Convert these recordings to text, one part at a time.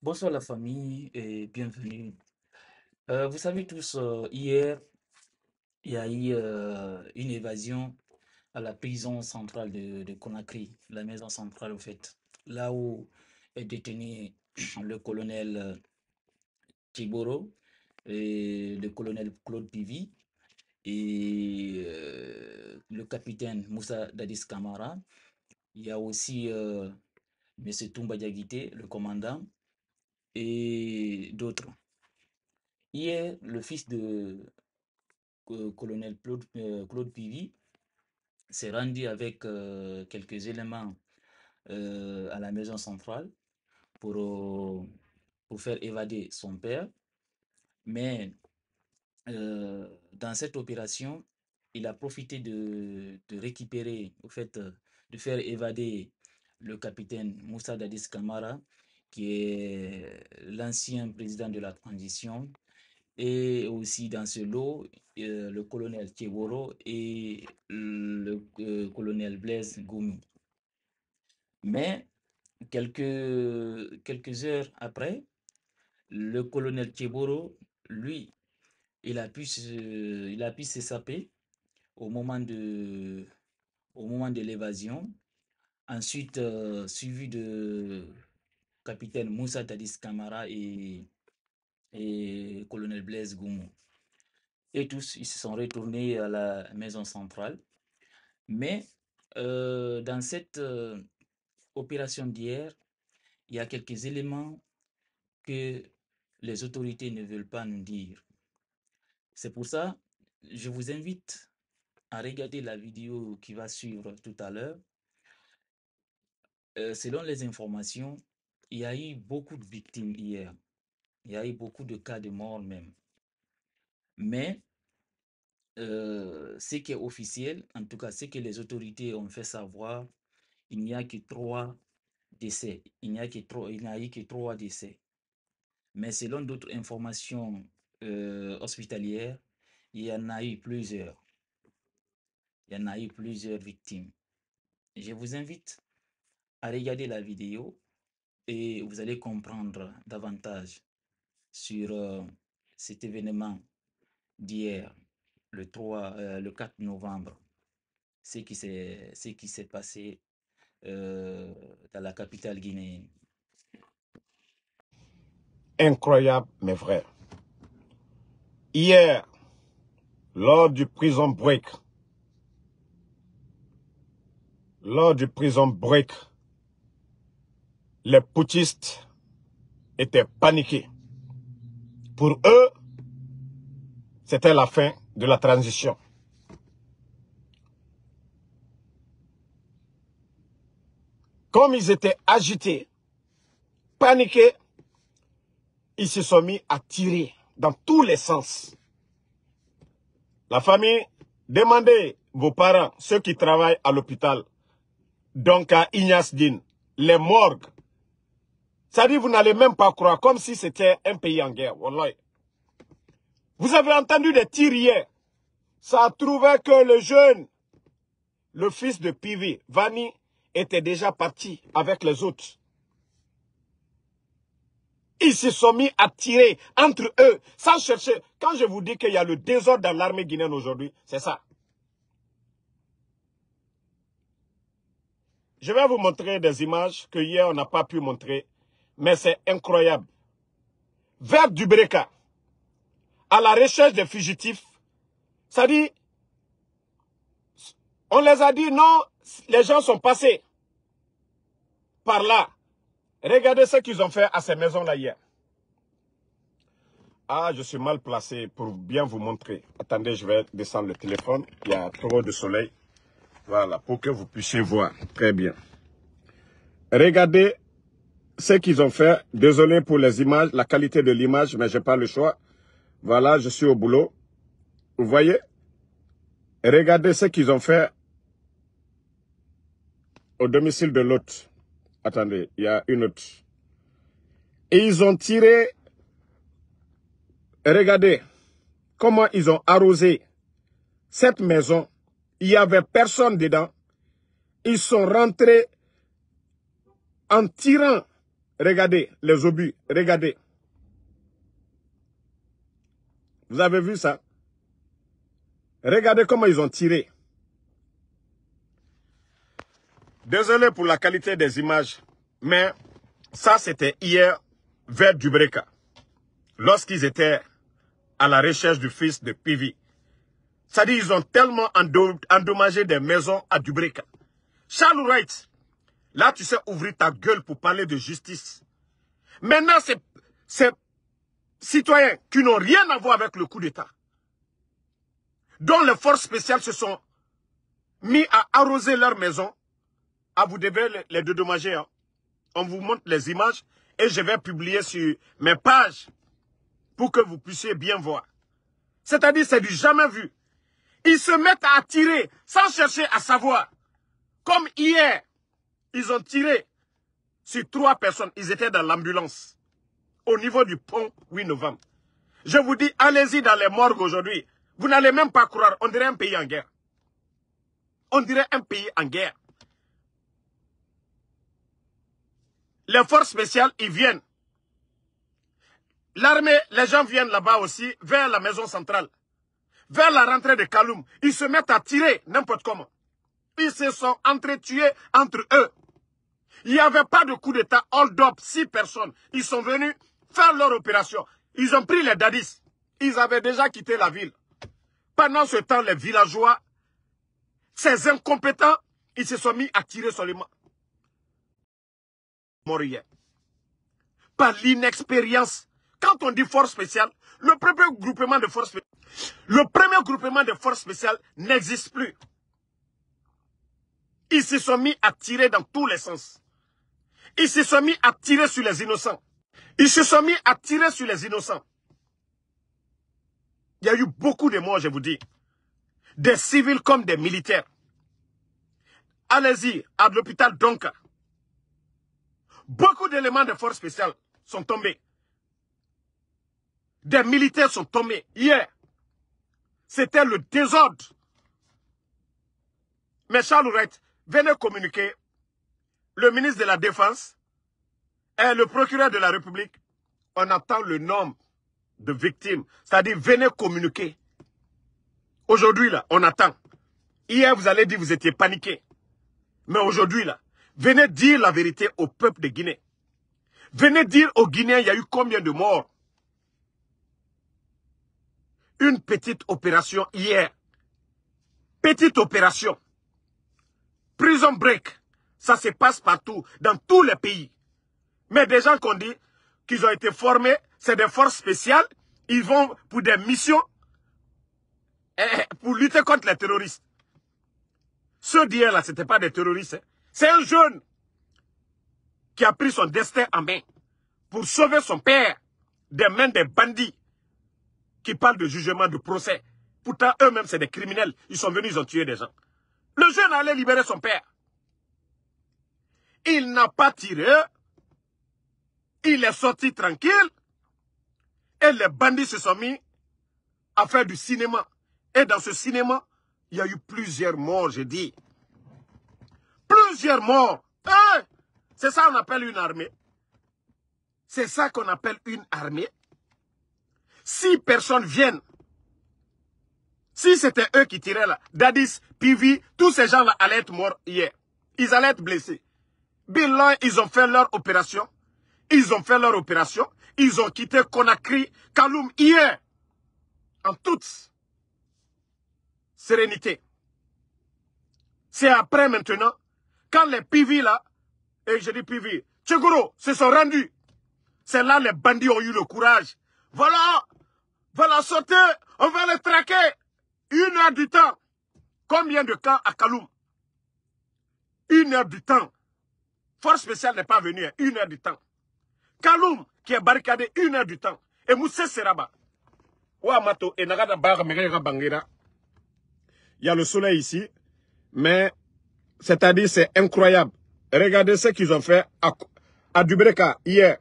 Bonsoir la famille et bienvenue. Euh, vous savez tous, euh, hier, il y a eu euh, une évasion à la prison centrale de, Conakry, la maison centrale en fait, là où est détenu le colonel Tiboro et le colonel Claude Pivi et le capitaine Moussa Dadis Kamara. Il y a aussi M. Toumba Diagite, le commandant, et d'autres. Hier, le fils de euh, colonel Claude, euh, Pivy s'est rendu avec euh, quelques éléments euh, à la maison centrale pour, pour faire évader son père. Mais dans cette opération, il a profité de, de récupérer, au fait, de faire évader le capitaine Moussa Dadis Kamara qui est l'ancien président de la transition, et aussi dans ce lot, euh, le colonel Tchiboro et le euh, colonel Blaise Goumi. Mais quelques, quelques heures après, le colonel Tchiboro, lui, il a pu s'échapper au moment de, au moment de l'évasion. Ensuite, euh, suivi de, capitaine Moussa Tadis Kamara et, et colonel Blaise Goumou. Et tous, ils se sont retournés à la maison centrale. Mais euh, dans cette euh, opération d'hier, il y a quelques éléments que les autorités ne veulent pas nous dire. C'est pour ça, je vous invite à regarder la vidéo qui va suivre tout à l'heure. Euh, selon les informations, il y a eu beaucoup de victimes hier. Il y a eu beaucoup de cas de mort même. Mais euh, ce qui est officiel, en tout cas ce que les autorités ont fait savoir, il n'y a que trois décès. Il n'y a, que trois, il a eu que trois décès. Mais selon d'autres informations euh, hospitalières, il y en a eu plusieurs. Il y en a eu plusieurs victimes. Je vous invite à regarder la vidéo et vous allez comprendre davantage sur euh, cet événement d'hier, le 3, euh, le 4 novembre, ce qui s'est, ce qui s'est passé euh, dans la capitale guinéenne. Incroyable, mes frères. Hier, lors du prison break, lors du prison break, les putschistes étaient paniqués. Pour eux, c'était la fin de la transition. Comme ils étaient agités, paniqués, ils se sont mis à tirer dans tous les sens. La famille, demandez vos parents, ceux qui travaillent à l'hôpital, donc à Ignace les morgues, ça dit, vous n'allez même pas croire, comme si c'était un pays en guerre. Vous avez entendu des tirs hier. Ça a trouvé que le jeune, le fils de Pivi, Vani, était déjà parti avec les autres. Ils se sont mis à tirer entre eux, sans chercher. Quand je vous dis qu'il y a le désordre dans l'armée guinéenne aujourd'hui, c'est ça. Je vais vous montrer des images que hier on n'a pas pu montrer mais c'est incroyable. Vers Dubreka, à la recherche des fugitifs, ça dit, on les a dit, non, les gens sont passés par là. Regardez ce qu'ils ont fait à ces maisons-là hier. Ah, je suis mal placé pour bien vous montrer. Attendez, je vais descendre le téléphone. Il y a trop de soleil. Voilà, pour que vous puissiez voir. Très bien. Regardez ce qu'ils ont fait, désolé pour les images, la qualité de l'image, mais j'ai pas le choix. Voilà, je suis au boulot. Vous voyez Regardez ce qu'ils ont fait au domicile de l'autre. Attendez, il y a une autre. Et ils ont tiré. Regardez comment ils ont arrosé cette maison. Il n'y avait personne dedans. Ils sont rentrés en tirant Regardez les obus, regardez. Vous avez vu ça Regardez comment ils ont tiré. Désolé pour la qualité des images, mais ça c'était hier vers Dubreka, lorsqu'ils étaient à la recherche du fils de Pivi. Ça dit, ils ont tellement endommagé des maisons à Dubreka. Charles Wright, Là, tu sais ouvrir ta gueule pour parler de justice. Maintenant, c'est ces citoyens qui n'ont rien à voir avec le coup d'État, dont les forces spéciales se sont mis à arroser leur maison, à ah, vous devez les, dédommager. Hein. On vous montre les images et je vais publier sur mes pages pour que vous puissiez bien voir. C'est-à-dire, c'est du jamais vu. Ils se mettent à tirer sans chercher à savoir. Comme hier, ils ont tiré sur trois personnes. Ils étaient dans l'ambulance au niveau du pont 8 novembre. Je vous dis, allez-y dans les morgues aujourd'hui. Vous n'allez même pas croire. On dirait un pays en guerre. On dirait un pays en guerre. Les forces spéciales, ils viennent. L'armée, les gens viennent là-bas aussi, vers la maison centrale. Vers la rentrée de Kaloum. Ils se mettent à tirer n'importe comment. Ils se sont entretués entre eux. Il n'y avait pas de coup d'État hold-up, six personnes. Ils sont venus faire leur opération. Ils ont pris les dadis. Ils avaient déjà quitté la ville. Pendant ce temps, les villageois, ces incompétents, ils se sont mis à tirer seulement. Morier. Par l'inexpérience. Quand on dit force spéciale, le premier groupement de force spéciale le premier groupement de forces spéciales n'existe plus. Ils se sont mis à tirer dans tous les sens. Ils se sont mis à tirer sur les innocents. Ils se sont mis à tirer sur les innocents. Il y a eu beaucoup de morts, je vous dis. Des civils comme des militaires. Allez-y, à l'hôpital Donka. Beaucoup d'éléments de force spéciales sont tombés. Des militaires sont tombés hier. C'était le désordre. Mais Charles Venez communiquer le ministre de la Défense et le procureur de la République. On attend le nombre de victimes. C'est-à-dire, venez communiquer. Aujourd'hui, là, on attend. Hier, vous allez dire vous étiez paniqué. Mais aujourd'hui, là, venez dire la vérité au peuple de Guinée. Venez dire aux Guinéens, il y a eu combien de morts Une petite opération hier. Petite opération. Prison break. Ça se passe partout, dans tous les pays. Mais des gens qu'on dit qu'ils ont été formés, c'est des forces spéciales. Ils vont pour des missions eh, eh, pour lutter contre les terroristes. Ceux d'hier là, c'était pas des terroristes. Hein. C'est un jeune qui a pris son destin en main pour sauver son père des mains des bandits qui parlent de jugement, de procès. Pourtant, eux-mêmes, c'est des criminels. Ils sont venus, ils ont tué des gens. Le jeune allait libérer son père. Il n'a pas tiré. Il est sorti tranquille. Et les bandits se sont mis à faire du cinéma. Et dans ce cinéma, il y a eu plusieurs morts, j'ai dit. Plusieurs morts. Hein? C'est ça qu'on appelle une armée. C'est ça qu'on appelle une armée. Si personnes vient. Si c'était eux qui tiraient là, Dadis, Pivi, tous ces gens-là allaient être morts hier. Ils allaient être blessés. Bilan, ils ont fait leur opération. Ils ont fait leur opération. Ils ont quitté Conakry, Kaloum hier. En toute sérénité. C'est après maintenant, quand les Pivi là, et je dis Pivi, Tchegoro se sont rendus. C'est là les bandits ont eu le courage. Voilà, voilà sauter, on va les traquer. Une heure du temps. Combien de cas à Kaloum Une heure du temps. Force spéciale n'est pas venue, hein. une heure du temps. Kaloum, qui est barricadé, une heure du temps. Et Moussé Seraba. Ouamato, et Bangira. Il y a le soleil ici, mais c'est-à-dire c'est incroyable. Regardez ce qu'ils ont fait à, à Dubreka hier.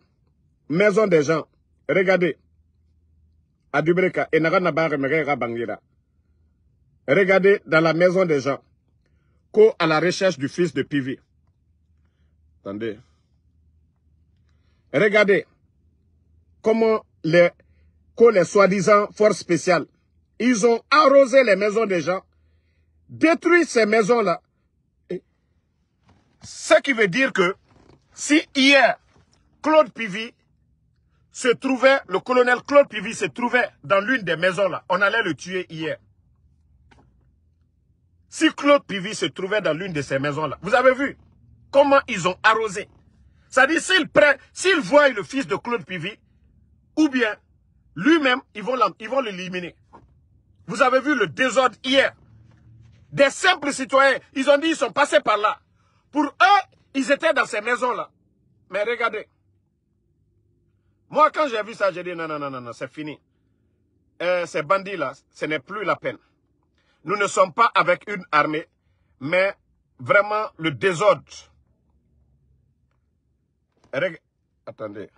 Maison des gens. Regardez. À Dubreka, et Regardez dans la maison des gens. Co à la recherche du fils de Pivi. Attendez. Regardez comment les, les soi-disant forces spéciales, ils ont arrosé les maisons des gens, détruit ces maisons-là. Ce qui veut dire que si hier, Claude Pivy se trouvait, le colonel Claude Pivy se trouvait dans l'une des maisons-là, on allait le tuer hier. Si Claude Pivy se trouvait dans l'une de ces maisons-là, vous avez vu comment ils ont arrosé. C'est-à-dire, s'ils voient le fils de Claude Pivy, ou bien lui-même, ils vont l'éliminer. Vous avez vu le désordre hier. Des simples citoyens, ils ont dit, ils sont passés par là. Pour eux, ils étaient dans ces maisons-là. Mais regardez. Moi, quand j'ai vu ça, j'ai dit, non, non, non, non, non c'est fini. Euh, ces bandits-là, ce n'est plus la peine nous ne sommes pas avec une armée, mais vraiment le désordre. Attendez.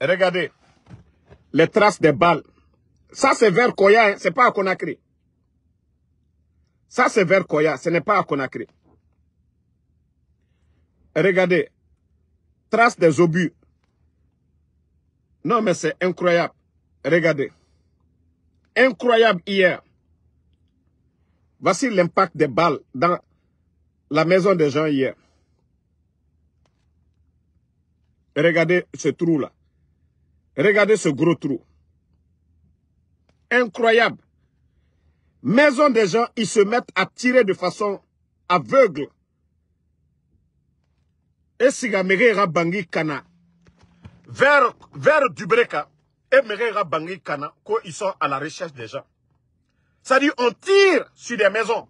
Regardez les traces des balles. Ça, c'est vers Koya, hein, c'est pas à Conakry. Ça, c'est vers Koya, ce n'est pas à Conakry. Regardez, traces des obus. Non, mais c'est incroyable. Regardez incroyable hier. Voici l'impact des balles dans la maison des gens hier. Regardez ce trou-là. Regardez ce gros trou. Incroyable. Maison des gens, ils se mettent à tirer de façon aveugle. Et si Rabangi Kana, vers, vers Dubreka, quand Bangui Kana, qu'ils sont à la recherche des gens. C'est-à-dire on tire sur des maisons,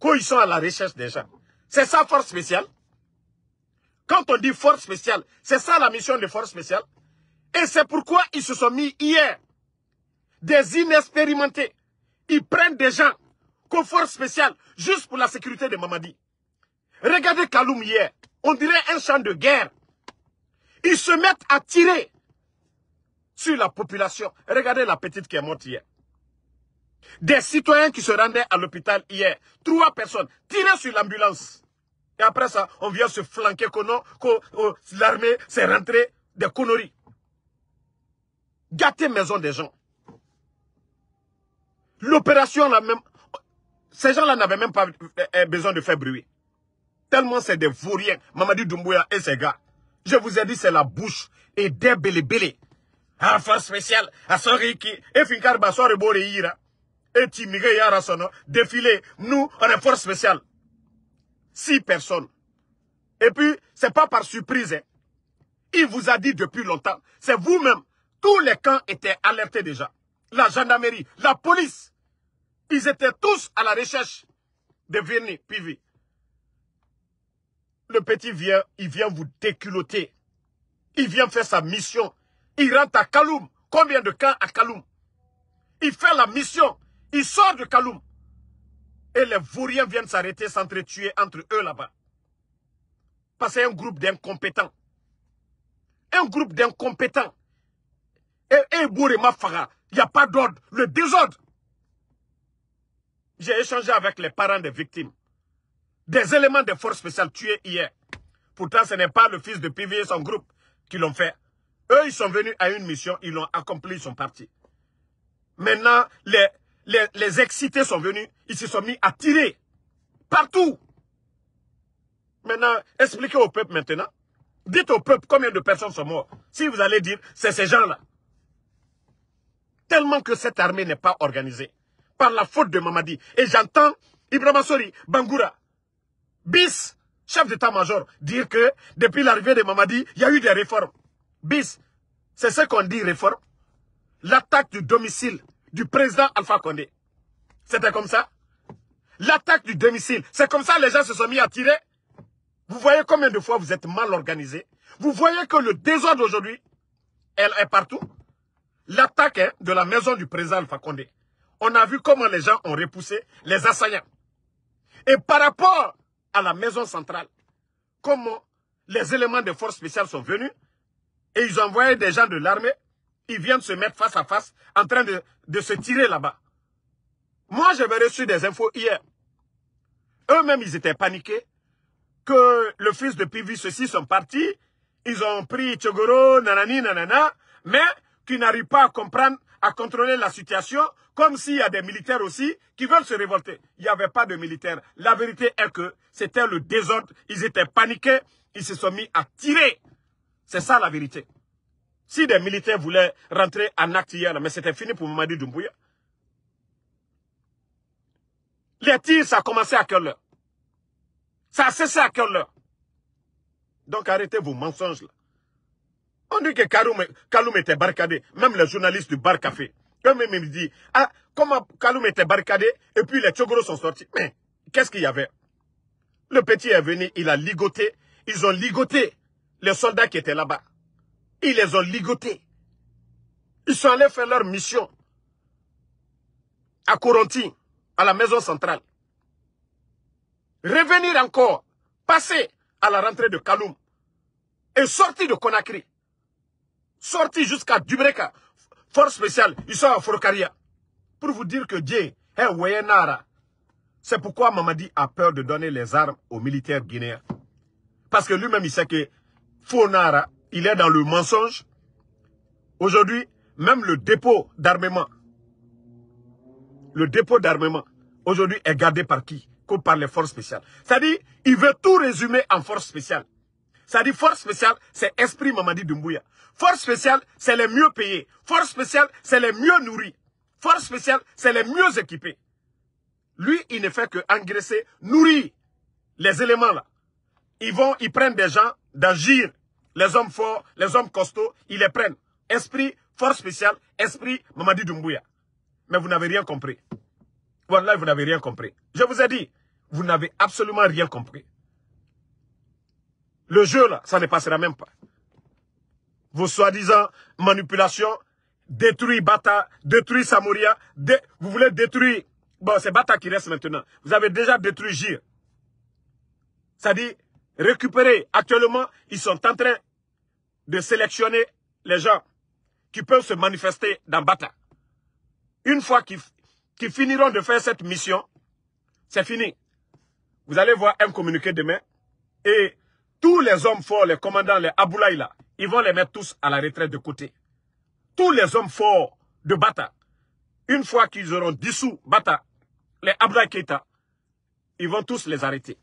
qu'ils sont à la recherche des gens. C'est ça, force spéciale. Quand on dit force spéciale, c'est ça la mission de force spéciale. Et c'est pourquoi ils se sont mis hier. Des inexpérimentés. Ils prennent des gens qu'aux force spéciale, juste pour la sécurité de Mamadi. Regardez Kaloum hier. On dirait un champ de guerre. Ils se mettent à tirer sur la population. Regardez la petite qui est morte hier. Des citoyens qui se rendaient à l'hôpital hier. Trois personnes tirées sur l'ambulance. Et après ça, on vient se flanquer euh, l'armée s'est rentrée des conneries. Gâter maison des gens. L'opération même, ces gens-là n'avaient même pas euh, euh, besoin de faire bruit. Tellement c'est des vauriens, Mamadi Doumbouya et ses gars. Je vous ai dit, c'est la bouche et des belé Force spécial à et efinkar et bore ira et et yara sono défilé nous on est force spéciale six personnes et puis c'est pas par surprise hein. il vous a dit depuis longtemps c'est vous-même tous les camps étaient alertés déjà la gendarmerie la police ils étaient tous à la recherche de venir Pivi le petit vient il vient vous déculoter. il vient faire sa mission il rentre à Kaloum. Combien de cas à Kaloum Il fait la mission. Il sort de Kaloum. Et les Vauriens viennent s'arrêter, s'entretuer entre eux là-bas. Parce que un groupe d'incompétents. Un groupe d'incompétents. Et, et Mafara, il n'y a pas d'ordre. Le désordre. J'ai échangé avec les parents des victimes. Des éléments des forces spéciales tués hier. Pourtant, ce n'est pas le fils de PV et son groupe qui l'ont fait. Eux, ils sont venus à une mission, ils ont accompli, son parti. Maintenant, les, les, excités sont venus, ils se sont mis à tirer. Partout. Maintenant, expliquez au peuple maintenant. Dites au peuple combien de personnes sont mortes. Si vous allez dire, c'est ces gens-là. Tellement que cette armée n'est pas organisée. Par la faute de Mamadi. Et j'entends Ibrahim Sori, Bangoura, Bis, chef d'état-major, dire que depuis l'arrivée de Mamadi, il y a eu des réformes bis. C'est ce qu'on dit réforme. L'attaque du domicile du président Alpha Condé. C'était comme ça. L'attaque du domicile. C'est comme ça les gens se sont mis à tirer. Vous voyez combien de fois vous êtes mal organisés. Vous voyez que le désordre aujourd'hui, elle est partout. L'attaque de la maison du président Alpha Condé. On a vu comment les gens ont repoussé les assaillants. Et par rapport à la maison centrale, comment les éléments des forces spéciales sont venus et ils ont envoyé des gens de l'armée. Ils viennent se mettre face à face en train de, se tirer là-bas. Moi, j'avais reçu des infos hier. Eux-mêmes, ils étaient paniqués que le fils de Pivi, ceux-ci sont partis. Ils ont pris Tchogoro, nanani, nanana, mais qui n'arrivent pas à comprendre, à contrôler la situation, comme s'il y a des militaires aussi qui veulent se révolter. Il n'y avait pas de militaires. La vérité est que c'était le désordre. Ils étaient paniqués. Ils se sont mis à tirer c'est ça la vérité. Si des militaires voulaient rentrer en acte hier, mais c'était fini pour Mamadi Doumbouya. Les tirs, ça a commencé à quelle heure Ça a cessé à quelle heure Donc arrêtez vos mensonges là. On dit que Kaloum, était barricadé. Même les journalistes du bar café, eux-mêmes me disent, ah, comment Kaloum était barricadé et puis les Tchogoro sont sortis. Mais qu'est-ce qu'il y avait Le petit est venu, il a ligoté. Ils ont ligoté les soldats qui étaient là-bas. Ils les ont ligotés. Ils sont allés faire leur mission à Coronti, à la maison centrale. Revenir encore, passer à la rentrée de Kaloum et sortir de Conakry. Sortir jusqu'à Dubreka, force spéciale, ils sont à Forcaria. Pour vous dire que Dieu est Wayenara. C'est pourquoi Mamadi a peur de donner les armes aux militaires guinéens. Parce que lui-même, il sait que Fonara, il est dans le mensonge. Aujourd'hui, même le dépôt d'armement, le dépôt d'armement, aujourd'hui est gardé par qui par les forces spéciales. C'est-à-dire, il veut tout résumer en force spéciale. C'est-à-dire, force spéciale, c'est esprit Mamadi Doumbouya. Force spéciale, c'est les mieux payés. Force spéciale, c'est les mieux nourris. Force spéciale, c'est les mieux équipés. Lui, il ne fait que engraisser, nourrir les éléments là. Ils vont, ils prennent des gens d'agir. Les hommes forts, les hommes costauds, ils les prennent. Esprit, force spéciale, esprit, Mamadi Doumbouya. Mais vous n'avez rien compris. Voilà, vous n'avez rien compris. Je vous ai dit, vous n'avez absolument rien compris. Le jeu, là, ça ne passera même pas. Vos soi-disant manipulations, détruit Bata, détruit samouria, vous voulez détruire... Bon, c'est Bata qui reste maintenant. Vous avez déjà détruit Gir. Ça dit récupérés. Actuellement, ils sont en train de sélectionner les gens qui peuvent se manifester dans Bata. Une fois qu'ils finiront de faire cette mission, c'est fini. Vous allez voir un communiqué demain. Et tous les hommes forts, les commandants, les Aboulaïla, ils vont les mettre tous à la retraite de côté. Tous les hommes forts de Bata, une fois qu'ils auront dissous Bata, les Aboulaïla, ils vont tous les arrêter.